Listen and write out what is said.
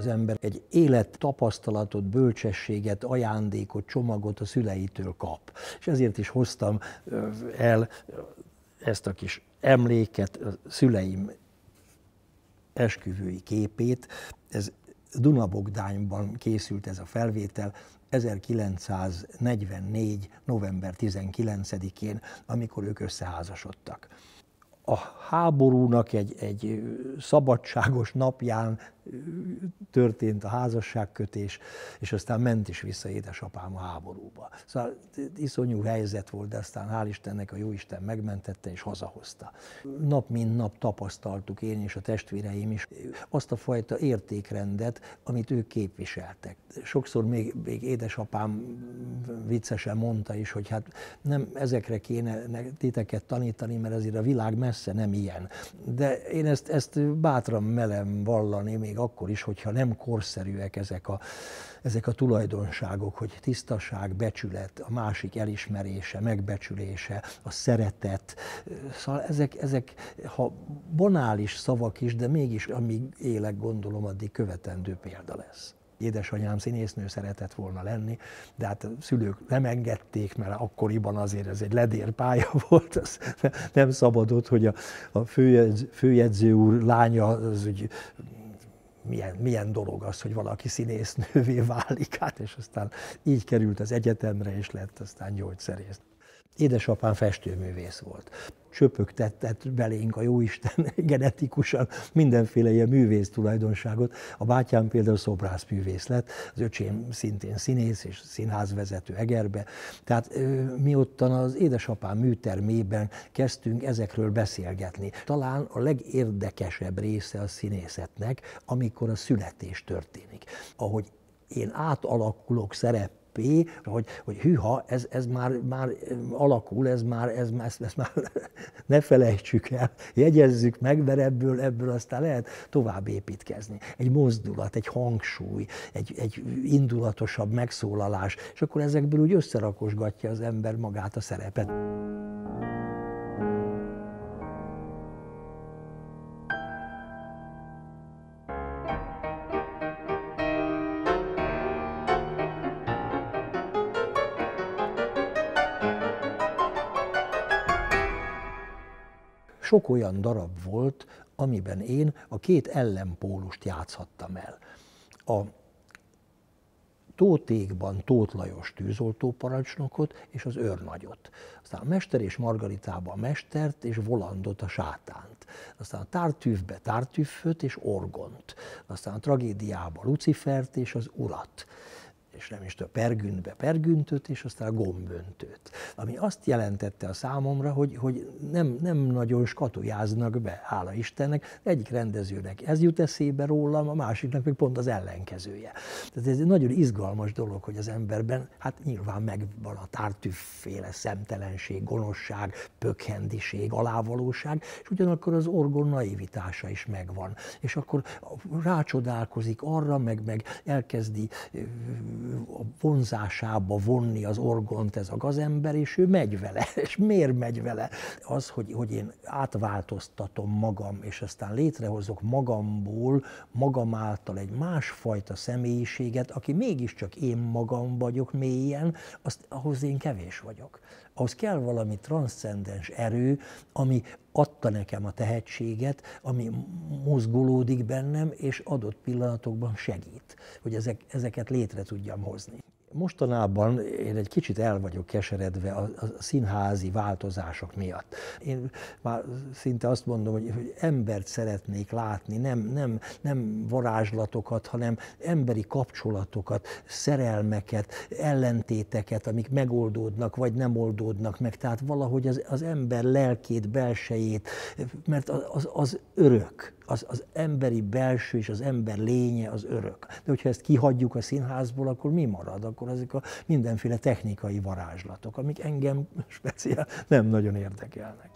Az ember egy élet tapasztalatot, bölcsességet, ajándékot, csomagot a szüleitől kap. És ezért is hoztam el ezt a kis emléket, a szüleim esküvői képét. Ez Dunabogdányban készült ez a felvétel, 1944. november 19-én, amikor ők összeházasodtak. A háborúnak egy, egy szabadságos napján történt a házasságkötés, és aztán ment is vissza édesapám a háborúba. Szóval iszonyú helyzet volt, de aztán hál' Istennek a Jóisten megmentette és hazahozta. Nap mint nap tapasztaltuk én és a testvéreim is azt a fajta értékrendet, amit ők képviseltek. Sokszor még, még édesapám viccesen mondta is, hogy hát nem ezekre kéne titeket tanítani, mert azért a világ messze nem ilyen. De én ezt, ezt bátran melem vallani, még akkor is, hogyha nem korszerűek ezek a, ezek a tulajdonságok, hogy tisztaság, becsület, a másik elismerése, megbecsülése, a szeretet. Szóval ezek, ezek ha banális szavak is, de mégis amíg élek, gondolom, addig követendő példa lesz édesanyám színésznő szeretett volna lenni, de hát a szülők nem engedték, mert akkoriban azért ez egy ledérpálya volt, az nem szabadott, hogy a, a főjegyző, főjegyző úr lánya az úgy milyen, milyen dolog az, hogy valaki színésznővé válik, hát és aztán így került az egyetemre, és lett aztán gyógyszerész. Édesapám festőművész volt. Csöpögtetett belénk a jóisten genetikusan mindenféle ilyen művész tulajdonságot. A bátyám például művész lett, az öcsém szintén színész és színházvezető Egerbe. Tehát mi ottan az édesapám műtermében kezdtünk ezekről beszélgetni. Talán a legérdekesebb része a színészetnek, amikor a születés történik. Ahogy én átalakulok szerep P, hogy, hogy hűha, ez, ez már, már alakul, ez már, ez, már, ezt, ezt már ne felejtsük el, jegyezzük meg, mert ebből, ebből aztán lehet tovább építkezni. Egy mozdulat, egy hangsúly, egy, egy indulatosabb megszólalás, és akkor ezekből úgy összerakosgatja az ember magát a szerepet. sok olyan darab volt, amiben én a két ellenpólust játszhattam el. A Tótékban Tóth Lajos tűzoltó parancsnokot és az őrnagyot. Aztán a Mester és Margaritában a Mestert és Volandot a sátánt. Aztán a Tártűvbe Tártűföt és Orgont. Aztán a Tragédiában Lucifert és az Urat és nem is tudom, pergüntbe pergüntőt, és aztán a gomböntőt. Ami azt jelentette a számomra, hogy, hogy nem, nem nagyon skatujáznak be, hála Istennek, egyik rendezőnek ez jut eszébe rólam, a másiknak meg pont az ellenkezője. Tehát ez egy nagyon izgalmas dolog, hogy az emberben, hát nyilván megvan a tártűféle szemtelenség, gonoszság, pökhendiség, alávalóság, és ugyanakkor az orgon naivitása is megvan. És akkor rácsodálkozik arra, meg, meg elkezdi a vonzásába vonni az orgont ez a gazember, és ő megy vele. És miért megy vele? Az, hogy, hogy én átváltoztatom magam, és aztán létrehozok magamból, magam által egy másfajta személyiséget, aki mégiscsak én magam vagyok mélyen, azt, ahhoz én kevés vagyok. Ahhoz kell valami transzcendens erő, ami adta nekem a tehetséget, ami mozgulódik bennem, és adott pillanatokban segít, hogy ezek, ezeket létre tudjam hozni. Mostanában én egy kicsit el vagyok keseredve a, a színházi változások miatt. Én már szinte azt mondom, hogy, hogy embert szeretnék látni, nem, nem, nem varázslatokat, hanem emberi kapcsolatokat, szerelmeket, ellentéteket, amik megoldódnak vagy nem oldódnak meg. Tehát valahogy az, az ember lelkét, belsejét, mert az, az örök az, az emberi belső és az ember lénye az örök. De hogyha ezt kihagyjuk a színházból, akkor mi marad? Akkor ezek a mindenféle technikai varázslatok, amik engem speciál nem nagyon érdekelnek.